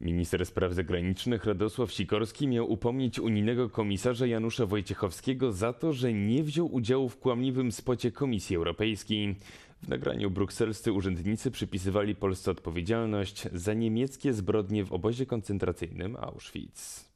Minister spraw zagranicznych Radosław Sikorski miał upomnieć unijnego komisarza Janusza Wojciechowskiego za to, że nie wziął udziału w kłamliwym spocie Komisji Europejskiej. W nagraniu brukselscy urzędnicy przypisywali Polsce odpowiedzialność za niemieckie zbrodnie w obozie koncentracyjnym Auschwitz.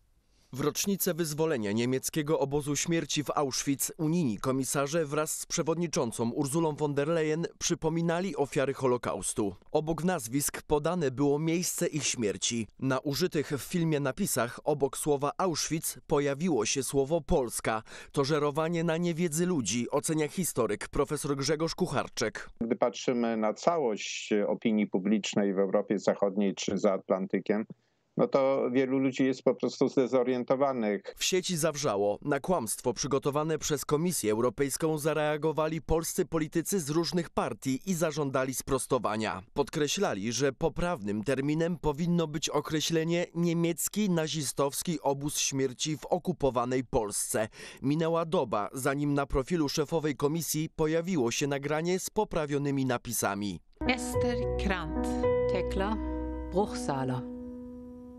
W rocznicę wyzwolenia niemieckiego obozu śmierci w Auschwitz unijni komisarze wraz z przewodniczącą Urzulą von der Leyen przypominali ofiary Holokaustu. Obok nazwisk podane było miejsce ich śmierci. Na użytych w filmie napisach obok słowa Auschwitz pojawiło się słowo Polska. To żerowanie na niewiedzy ludzi ocenia historyk profesor Grzegorz Kucharczyk. Gdy patrzymy na całość opinii publicznej w Europie Zachodniej czy za Atlantykiem, no to wielu ludzi jest po prostu zdezorientowanych. W sieci zawrzało. Na kłamstwo przygotowane przez Komisję Europejską zareagowali polscy politycy z różnych partii i zażądali sprostowania. Podkreślali, że poprawnym terminem powinno być określenie niemiecki nazistowski obóz śmierci w okupowanej Polsce. Minęła doba, zanim na profilu szefowej komisji pojawiło się nagranie z poprawionymi napisami. Esther Krant, Tekla, Bruchsala.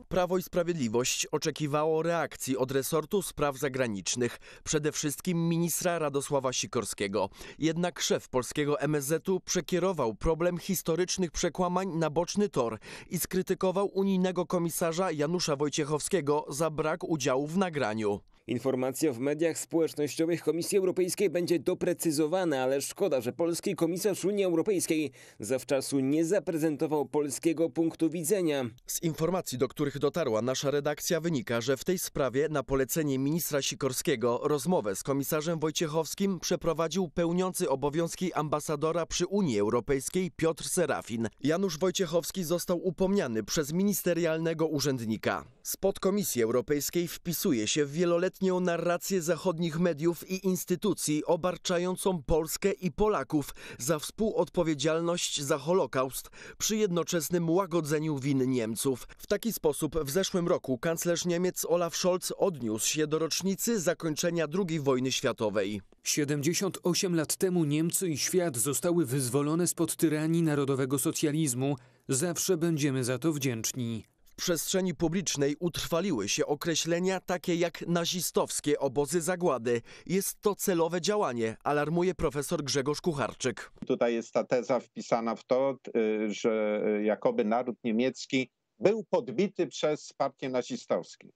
Prawo i Sprawiedliwość oczekiwało reakcji od resortu spraw zagranicznych, przede wszystkim ministra Radosława Sikorskiego. Jednak szef polskiego MSZ-u przekierował problem historycznych przekłamań na boczny tor i skrytykował unijnego komisarza Janusza Wojciechowskiego za brak udziału w nagraniu. Informacja w mediach społecznościowych Komisji Europejskiej będzie doprecyzowana, ale szkoda, że polski komisarz Unii Europejskiej zawczasu nie zaprezentował polskiego punktu widzenia. Z informacji, do których dotarła nasza redakcja, wynika, że w tej sprawie na polecenie ministra Sikorskiego rozmowę z komisarzem Wojciechowskim przeprowadził pełniący obowiązki ambasadora przy Unii Europejskiej Piotr Serafin. Janusz Wojciechowski został upomniany przez ministerialnego urzędnika. Spod Komisji Europejskiej wpisuje się w wieloletnie ostatnią narrację zachodnich mediów i instytucji obarczającą Polskę i Polaków za współodpowiedzialność za Holokaust przy jednoczesnym łagodzeniu win Niemców. W taki sposób w zeszłym roku kanclerz Niemiec Olaf Scholz odniósł się do rocznicy zakończenia II wojny światowej. 78 lat temu Niemcy i świat zostały wyzwolone spod tyranii narodowego socjalizmu. Zawsze będziemy za to wdzięczni przestrzeni publicznej utrwaliły się określenia takie jak nazistowskie obozy zagłady. Jest to celowe działanie, alarmuje profesor Grzegorz Kucharczyk. Tutaj jest ta teza wpisana w to, y, że jakoby naród niemiecki był podbity przez partię nazistowską.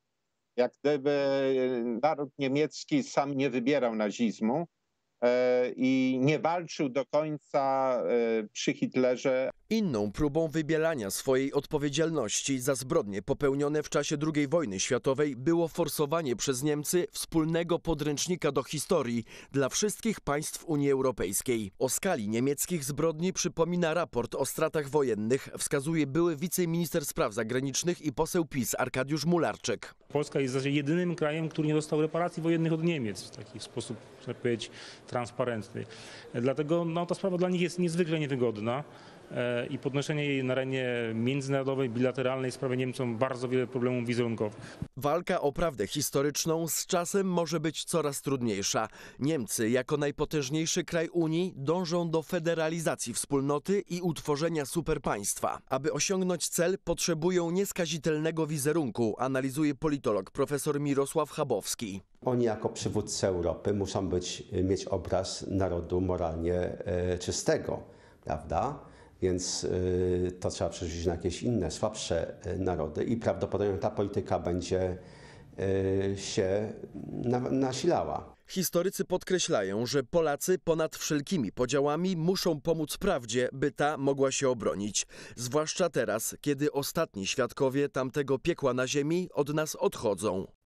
Jak gdyby y, naród niemiecki sam nie wybierał nazizmu e, i nie walczył do końca e, przy Hitlerze, Inną próbą wybielania swojej odpowiedzialności za zbrodnie popełnione w czasie II wojny światowej było forsowanie przez Niemcy wspólnego podręcznika do historii dla wszystkich państw Unii Europejskiej. O skali niemieckich zbrodni przypomina raport o stratach wojennych, wskazuje były wiceminister spraw zagranicznych i poseł PiS Arkadiusz Mularczyk. Polska jest jedynym krajem, który nie dostał reparacji wojennych od Niemiec w taki sposób, trzeba powiedzieć, transparentny. Dlatego no, ta sprawa dla nich jest niezwykle niewygodna. E, i podnoszenie jej na arenie międzynarodowej, bilateralnej sprawia Niemcom bardzo wiele problemów wizerunkowych. Walka o prawdę historyczną z czasem może być coraz trudniejsza. Niemcy jako najpotężniejszy kraj Unii dążą do federalizacji wspólnoty i utworzenia superpaństwa. Aby osiągnąć cel potrzebują nieskazitelnego wizerunku, analizuje politolog profesor Mirosław Chabowski. Oni jako przywódcy Europy muszą być, mieć obraz narodu moralnie e, czystego, prawda? Więc y, to trzeba przerzucić na jakieś inne, słabsze y, narody i prawdopodobnie ta polityka będzie y, się nasilała. Historycy podkreślają, że Polacy ponad wszelkimi podziałami muszą pomóc prawdzie, by ta mogła się obronić. Zwłaszcza teraz, kiedy ostatni świadkowie tamtego piekła na ziemi od nas odchodzą.